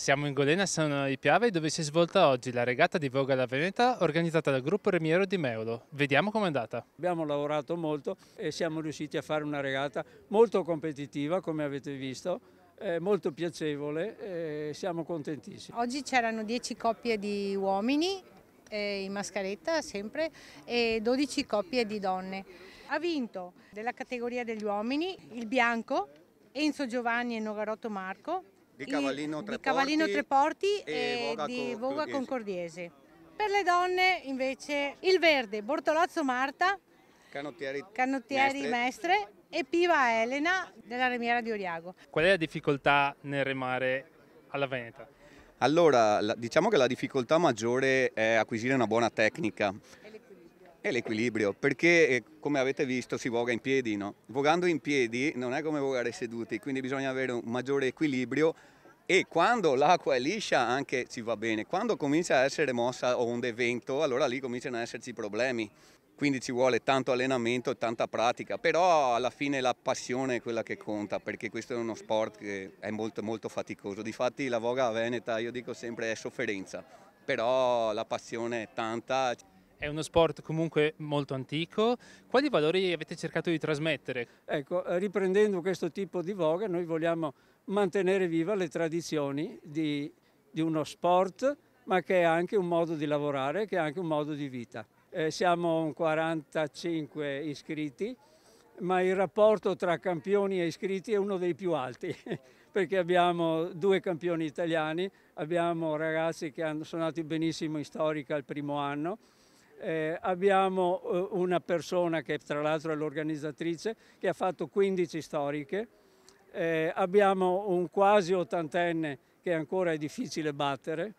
Siamo in Golena San di Piave dove si è svolta oggi la regata di Voga alla Veneta organizzata dal gruppo Remiero di Meolo. Vediamo com'è andata. Abbiamo lavorato molto e siamo riusciti a fare una regata molto competitiva come avete visto, eh, molto piacevole e siamo contentissimi. Oggi c'erano 10 coppie di uomini eh, in mascheretta sempre e 12 coppie di donne. Ha vinto della categoria degli uomini il bianco Enzo Giovanni e Nogarotto Marco di Cavallino Treporti, di Cavallino Treporti e, e di Voga Concordiese. Per le donne invece il verde, Bortolozzo Marta, Canottieri, Canottieri Mestre. Mestre e Piva Elena della remiera di Oriago. Qual è la difficoltà nel remare alla Veneta? Allora, diciamo che la difficoltà maggiore è acquisire una buona tecnica è l'equilibrio, perché eh, come avete visto si voga in piedi, no? Vogando in piedi non è come vogare seduti, quindi bisogna avere un maggiore equilibrio e quando l'acqua è liscia anche ci va bene, quando comincia a essere mossa o un vento allora lì cominciano ad esserci problemi, quindi ci vuole tanto allenamento e tanta pratica, però alla fine la passione è quella che conta perché questo è uno sport che è molto molto faticoso, difatti la voga veneta io dico sempre è sofferenza, però la passione è tanta. È uno sport comunque molto antico. Quali valori avete cercato di trasmettere? Ecco, eh, riprendendo questo tipo di voga, noi vogliamo mantenere viva le tradizioni di, di uno sport, ma che è anche un modo di lavorare, che è anche un modo di vita. Eh, siamo 45 iscritti, ma il rapporto tra campioni e iscritti è uno dei più alti, perché abbiamo due campioni italiani, abbiamo ragazzi che hanno, sono andati benissimo in storica il primo anno, eh, abbiamo eh, una persona che tra l'altro è l'organizzatrice che ha fatto 15 storiche, eh, abbiamo un quasi ottantenne che ancora è difficile battere,